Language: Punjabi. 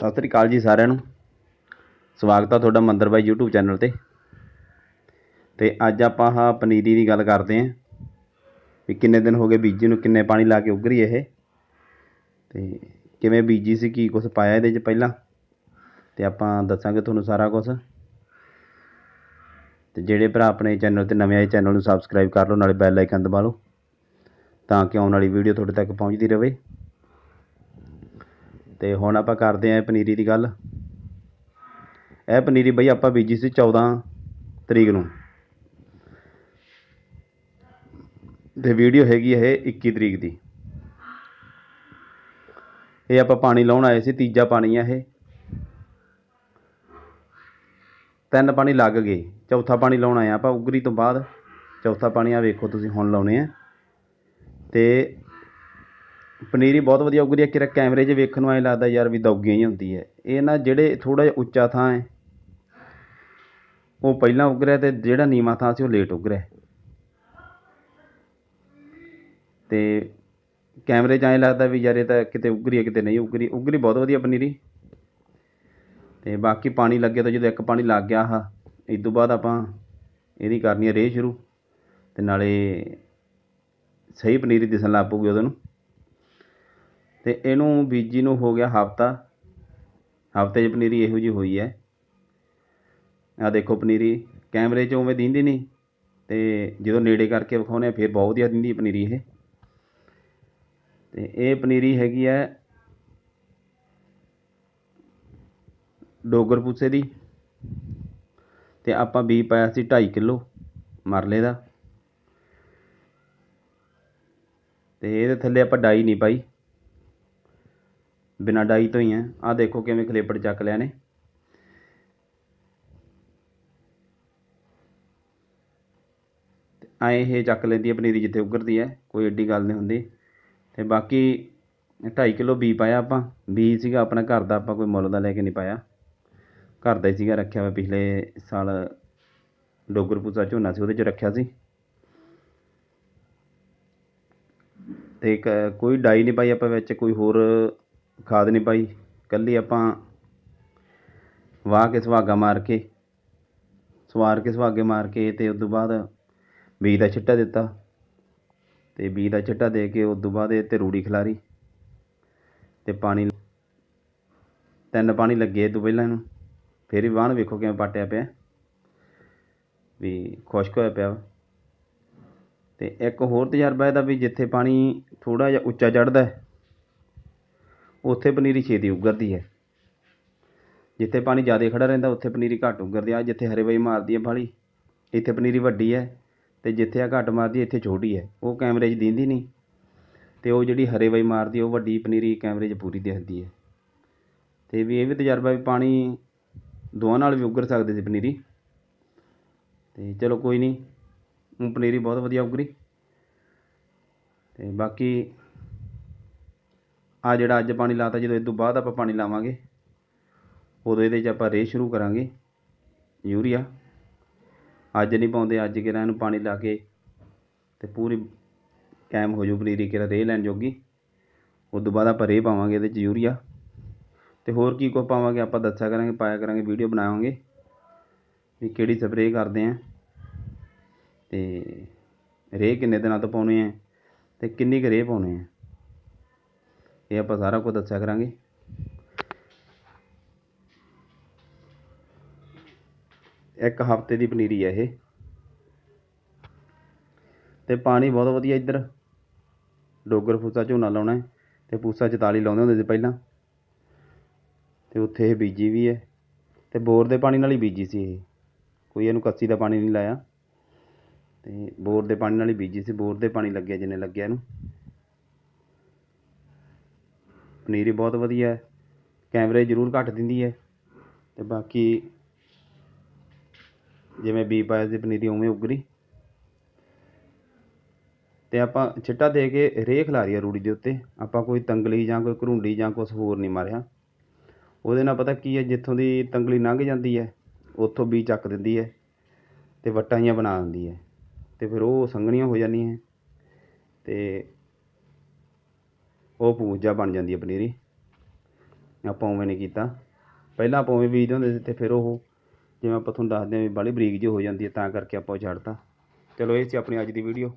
ਸਤਿ ਸ੍ਰੀ ਅਕਾਲ ਜੀ ਸਾਰਿਆਂ ਨੂੰ ਸਵਾਗਤ ਆ ਤੁਹਾਡਾ ਮੰਦਰ ਬਾਈ YouTube ਚੈਨਲ ਤੇ ਤੇ ਅੱਜ ਆਪਾਂ ਆ ਪਨੀਰੀ ਦੀ ਗੱਲ ਕਰਦੇ ਆਂ ਵੀ ਕਿੰਨੇ ਦਿਨ ਹੋ ਗਏ ਬੀਜੀ ਨੂੰ ਕਿੰਨੇ ਪਾਣੀ ਲਾ ਕੇ ਉਗਰੀ ਇਹ ਤੇ ਕਿਵੇਂ ਬੀਜੀ ਸੀ ਕੀ ਕੁਝ ਪਾਇਆ ਇਹਦੇ 'ਚ ਪਹਿਲਾਂ ਤੇ ਆਪਾਂ ਦੱਸਾਂਗੇ ਤੁਹਾਨੂੰ ਸਾਰਾ ਕੁਝ ਤੇ ਜਿਹੜੇ ਭਰਾ ਆਪਣੇ ਚੈਨਲ ਤੇ ਨਵੇਂ ਆਏ ਚੈਨਲ ਨੂੰ ਸਬਸਕ੍ਰਾਈਬ ਕਰ ਲਓ ਨਾਲੇ ਬੈਲ ਆਈਕਨ ਦਬਾ ਲਓ ਤਾਂ ਕਿ ਆਉਣ ਵਾਲੀ ਵੀਡੀਓ ਤੁਹਾਡੇ ਤੱਕ ਪਹੁੰਚਦੀ ਰਹੇ ਤੇ ਹੁਣ ਆਪਾਂ ਕਰਦੇ ਆਂ ਪਨੀਰੀ ਦੀ ਗੱਲ ਇਹ ਪਨੀਰੀ ਬਈ ਆਪਾਂ ਬੀਜੀ ਸੀ 14 ਤਰੀਕ ਨੂੰ ਤੇ ਵੀਡੀਓ ਹੈਗੀ ਇਹ 21 ਤਰੀਕ ਦੀ ਇਹ ਆਪਾਂ ਪਾਣੀ ਲਾਉਣ ਆਏ ਸੀ ਤੀਜਾ ਪਾਣੀ ਆ ਇਹ ਤਿੰਨ ਪਾਣੀ ਲੱਗ ਗਏ ਚੌਥਾ ਪਾਣੀ ਲਾਉਣ ਆਇਆ ਆਪਾਂ ਉਗਰੀ ਤੋਂ ਬਾਅਦ ਚੌਥਾ ਪਾਣੀ ਆ ਵੇਖੋ ਤੁਸੀਂ ਹੁਣ ਲਾਉਣੇ ਆ ਤੇ ਪਨੀਰੀ ਬਹੁਤ ਵਧੀਆ ਉੱਗਦੀ ਰਹੀ ਹੈ ਕਿਰਾ ਕੈਮਰੇ 'ਚ ਵੇਖਣ ਨੂੰ ਐਂ ਲੱਗਦਾ ਯਾਰ ਵੀ ਦੌਗੀਆਂ ਹੀ ਹੁੰਦੀ ਹੈ ਇਹ ਨਾ ਜਿਹੜੇ ਥੋੜਾ ਜਿਹਾ ਉੱਚਾ ਥਾਂ ਹੈ ਉਹ ਪਹਿਲਾਂ ਉੱਗ ਰਿਹਾ ਤੇ ਜਿਹੜਾ ਨੀਵਾਂ ਥਾਂ ਸੀ ਉਹ ਲੇਟ ਉੱਗ ਰਿਹਾ ਤੇ ਕੈਮਰੇ 'ਚ ਐਂ ਲੱਗਦਾ ਵੀ ਯਾਰ ਇਹ ਤਾਂ ਕਿਤੇ ਉੱਗ ਰਹੀ ਹੈ ਕਿਤੇ ਨਹੀਂ ਉੱਗ ਰਹੀ ਉੱਗ ਰਹੀ ਬਹੁਤ ਵਧੀਆ ਪਨੀਰੀ ਤੇ ਬਾਕੀ ਪਾਣੀ ਲੱਗਿਆ ਤਾਂ ਜਦੋਂ ਇੱਕ ਪਾਣੀ ਲੱਗ ਗਿਆ ਆਹ ਇਸ ਤੋਂ ਬਾਅਦ ਆਪਾਂ ਇਹਦੀ ਕਰਨੀ ਹੈ ਰੇਹ ਸ਼ੁਰੂ ਤੇ ਨਾਲੇ ਸਹੀ ਪਨੀਰੀ ਦਿਸਣ ਲੱਗ ਪਊਗੀ ਉਹਦੇ ਨੂੰ ਤੇ ਇਹਨੂੰ ਬੀਜੀ ਨੂੰ ਹੋ ਗਿਆ ਹਫ਼ਤਾ ਹਫ਼ਤੇ 'ਚ ਪਨੀਰੀ ਇਹੋ ਜੀ ਹੋਈ ਹੈ ਆ ਦੇਖੋ ਪਨੀਰੀ ਕੈਮਰੇ 'ਚ ਉਵੇਂ ਦਿਖਦੀ ਨਹੀਂ ਤੇ ਜਦੋਂ ਨੇੜੇ ਕਰਕੇ ਵਿਖਾਉਨੇ ਫਿਰ ਬਹੁਤ ਵਧੀਆ ਦਿਖਦੀ ਪਨੀਰੀ ਇਹ ਤੇ ਇਹ ਪਨੀਰੀ ਹੈਗੀ ਹੈ ਡੋਗਰ ਪੂਸੇ ਦੀ ਤੇ ਆਪਾਂ ਬੀ ਪਾਇਆ ਸੀ 2.5 ਕਿਲੋ ਮਰਲੇ ਦਾ ਤੇ ਇਹਦੇ ਥੱਲੇ ਆਪਾਂ ਡਾਈ ਨਹੀਂ ਪਾਈ ਬਿਨਾਂ ਡਾਈ ਤੋਂ ਹੀ ਹੈ ਆ ਦੇਖੋ ਕਿਵੇਂ ਖਲੇਪੜ ਚੱਕ ਲਿਆ ਨੇ ਆਏ ਇਹ ਚੱਕ ਲੈਂਦੀ ਹੈ ਪਨੀਰੀ ਜਿੱਥੇ ਉਗਰਦੀ ਹੈ ਕੋਈ ਏਡੀ ਗੱਲ ਨਹੀਂ ਹੁੰਦੀ ਤੇ ਬਾਕੀ 2.5 ਕਿਲੋ ਬੀ ਪਾਇਆ ਆਪਾਂ ਬੀ ਸੀਗਾ ਆਪਣਾ ਘਰ ਦਾ ਆਪਾਂ ਕੋਈ ਮੁੱਲ ਦਾ ਲੈ ਕੇ ਨਹੀਂ ਪਾਇਆ ਘਰ ਦਾ ਹੀ ਸੀਗਾ ਰੱਖਿਆ ਹੋਇਆ ਪਿਛਲੇ ਸਾਲ ਡੋਗਰ ਪੂਜਾ ਝੋਨਾ ਸੀ ਉਹਦੇ 'ਚ ਰੱਖਿਆ ਸੀ ਤੇ ਕੋਈ ਡਾਈ ਨਹੀਂ ਪਾਈ ਆਪਾਂ ਵਿੱਚ ਕੋਈ ਹੋਰ ਖਾਦ ਨਹੀਂ ਪਾਈ ਕੱਲੀ ਆਪਾਂ ਵਾਹ ਕੇ ਸੁਹਾਗਾ ਮਾਰ ਕੇ ਸਵਾਰ ਕੇ ਸੁਹਾਗੇ ਮਾਰ ਕੇ ਤੇ ਉਸ ਤੋਂ ਬਾਅਦ ਬੀਜ ਦਾ ਛਿੱਟਾ ਦਿੱਤਾ ਤੇ ਬੀਜ ਦਾ ਛਿੱਟਾ ਦੇ ਕੇ ਉਸ ਤੋਂ ਬਾਅਦ ਇਹ 'ਤੇ ਰੂੜੀ ਖਿਲਾਰੀ ਤੇ ਪਾਣੀ ਤਿੰਨ ਪਾਣੀ ਲੱਗੇ ਤੋਂ ਪਹਿਲਾਂ ਇਹਨੂੰ ਫਿਰ ਹੀ ਵਾਹਣ ਵੇਖੋ ਕਿਵੇਂ ਪਾਟਿਆ ਪਿਆ ਵੀ ਖੁਸ਼ਕ ਹੋਇਆ ਪਿਆ ਤੇ ਇੱਕ ਹੋਰ ਤਜਰਬਾ ਇਹਦਾ ਵੀ ਜਿੱਥੇ ਪਾਣੀ ਥੋੜਾ ਜਿਹਾ ਉੱਚਾ ਚੜਦਾ ਉੱਥੇ ਪਨੀਰੀ ਛੇਦੀ ਉੱਗਰਦੀ ਹੈ ਜਿੱਥੇ ਪਾਣੀ ਜ਼ਿਆਦਾ ਖੜਾ ਰਹਿੰਦਾ ਉੱਥੇ ਪਨੀਰੀ ਘੱਟ ਉੱਗਰਦੀ ਆ ਜਿੱਥੇ ਹਰੇ ਬਈ ਮਾਰਦੀ ਹੈ ਬਾਹਲੀ ਇੱਥੇ ਪਨੀਰੀ ਵੱਡੀ ਹੈ ਤੇ ਜਿੱਥੇ ਆ ਘੱਟ ਮਾਰਦੀ ਇੱਥੇ ਛੋਟੀ ਹੈ ਉਹ ਕੈਮਰੇ 'ਚ ਦਿਖਦੀ ਨਹੀਂ ਤੇ ਉਹ ਜਿਹੜੀ ਹਰੇ ਬਈ ਮਾਰਦੀ ਉਹ ਵੱਡੀ ਪਨੀਰੀ ਕੈਮਰੇ 'ਚ ਪੂਰੀ ਦਿਖਦੀ ਹੈ ਤੇ ਵੀ ਇਹ ਵੀ ਤਜਰਬਾ ਵੀ ਪਾਣੀ ਦੋਵਾਂ ਨਾਲ ਵੀ ਉੱਗਰ ਸਕਦੇ ਸੀ ਪਨੀਰੀ ਤੇ ਚਲੋ ਕੋਈ ਨਹੀਂ ਪਨੀਰੀ ਬਹੁਤ ਵਧੀਆ ਉੱਗਰੀ ਤੇ ਬਾਕੀ ਆ ਜਿਹੜਾ ਅੱਜ ਪਾਣੀ ਲਾਤਾ ਜਦੋਂ ਇਸ ਤੋਂ ਬਾਅਦ ਆਪਾਂ ਪਾਣੀ ਲਾਵਾਂਗੇ ਉਦੋਂ ਇਹਦੇ 'ਚ ਆਪਾਂ ਰੇਹ ਸ਼ੁਰੂ ਕਰਾਂਗੇ ਯੂਰੀਆ ਅੱਜ ਨਹੀਂ ਪਾਉਂਦੇ ਅੱਜ ਕਿਰਾਂ ਇਹਨੂੰ ਪਾਣੀ ਲਾ ਕੇ ਤੇ ਪੂਰੀ ਕੈਮ ਹੋ ਜੂ ਬਰੀਰੀ ਕਿਰਾਂ ਰੇਹ ਲੈਣ ਜੋਗੀ ਉਸ ਤੋਂ ਬਾਅਦ ਆਪਾਂ ਰੇਹ ਪਾਵਾਂਗੇ ਇਹਦੇ 'ਚ ਯੂਰੀਆ ਤੇ ਹੋਰ ਕੀ ਕੋ ਪਾਵਾਂਗੇ ਆਪਾਂ ਦੱਸਿਆ ਕਰਾਂਗੇ ਪਾਇਆ ਕਰਾਂਗੇ ਵੀਡੀਓ ਬਣਾਵਾਂਗੇ ਵੀ ਕਿਹੜੀ ਸਪਰੇਅ ਕਰਦੇ ਆ ਤੇ ਰੇਹ ਕਿੰਨੇ ਦਿਨਾਂ ਤੋਂ ਪਾਉਣੀ ਹੈ ਤੇ ਕਿੰਨੀ ਕੁ ਰੇਹ ਪਾਉਣੀ ਹੈ ਇਹ ਆਪਾਂ ਸਾਰਾ ਕੁਝ ਦੱਸਿਆ ਕਰਾਂਗੇ ਇੱਕ ਹਫਤੇ ਦੀ ਪਨੀਰੀ ਹੈ ਇਹ ਤੇ ਪਾਣੀ ਬਹੁਤ ਵਧੀਆ ਇੱਧਰ ਡੋਗਰ ਫੂਸਾ ਝੋਨਾ ਲਾਉਣਾ ਹੈ ਤੇ ਫੂਸਾ 44 ਲਾਉਂਦੇ ਹੁੰਦੇ ਸੀ ਪਹਿਲਾਂ ਤੇ ਉੱਥੇ ਇਹ ਬੀਜੀ ਵੀ ਹੈ ਤੇ ਬੋਰ ਦੇ ਪਾਣੀ ਨਾਲ ਹੀ ਬੀਜੀ ਸੀ ਇਹ ਕੋਈ ਇਹਨੂੰ ਕੱਸੀ ਦਾ ਪਾਣੀ ਨਹੀਂ ਲਾਇਆ ਤੇ ਬੋਰ ਦੇ ਪਾਣੀ ਨਾਲ ਹੀ ਬੀਜੀ ਸੀ ਬੋਰ ਦੇ ਪਾਣੀ ਲੱਗਿਆ ਜਿੰਨੇ ਲੱਗਿਆ ਇਹਨੂੰ ਪਨੀਰ ਹੀ ਬਹੁਤ ਵਧੀਆ ਕੈਮਰੇ ਜ਼ਰੂਰ ਘੱਟ ਦਿੰਦੀ ਹੈ ਤੇ ਬਾਕੀ ਜਿਵੇਂ ਬੀ ਪਾਇਸ ਦੀ ਪਨੀਰੀ ਉਵੇਂ ਉਗਰੀ ਤੇ ਆਪਾਂ ਛਿੱਟਾ ਦੇ ਕੇ ਰੇਹ ਲਾਰੀ ਆ ਰੂੜੀ ਦੇ ਉੱਤੇ ਆਪਾਂ ਕੋਈ ਤੰਗਲੀ ਜਾਂ ਕੋਈ ਘਰੁੰਡੀ ਜਾਂ ਕੁਝ ਹੋਰ ਨਹੀਂ ਮਾਰਿਆ ਉਹਦੇ ਨਾਲ ਪਤਾ ਕੀ ਹੈ ਜਿੱਥੋਂ ਦੀ ਤੰਗਲੀ ਲੰਘ ਜਾਂਦੀ ਹੈ ਉੱਥੋਂ ਵੀ ਚੱਕ ਦਿੰਦੀ ਹੈ ਤੇ ਵੱਟਾਂ ਜੀਆਂ ਬਣਾ ਦਿੰਦੀ ਹੈ ਤੇ ਫਿਰ ਉਹ ਸੰਘਣੀਆਂ ਹੋ ਜਾਂਦੀਆਂ ਤੇ ਉਹ ਪੂਜਾ ਬਣ ਜਾਂਦੀ ਹੈ ਪਨੀਰੀ ਆਪਾਂ ਉਵੇਂ ਨਹੀਂ ਕੀਤਾ ਪਹਿਲਾਂ ਆਪਾਂ ਉਵੇਂ ਬੀਜਦੇ ਹੁੰਦੇ ਸੀ ਤੇ ਫਿਰ ਉਹ ਜਿਵੇਂ ਆਪਾਂ ਤੁਹਾਨੂੰ ਦੱਸਦੇ ਹਾਂ ਵੀ ਬਰੀਕ ਜਿਹੀ ਹੋ ਜਾਂਦੀ ਹੈ ਤਾਂ ਕਰਕੇ ਆਪਾਂ ਉਹ ਛੱਡਤਾ ਚਲੋ ਇਹ ਸੀ ਆਪਣੀ ਅੱਜ ਦੀ ਵੀਡੀਓ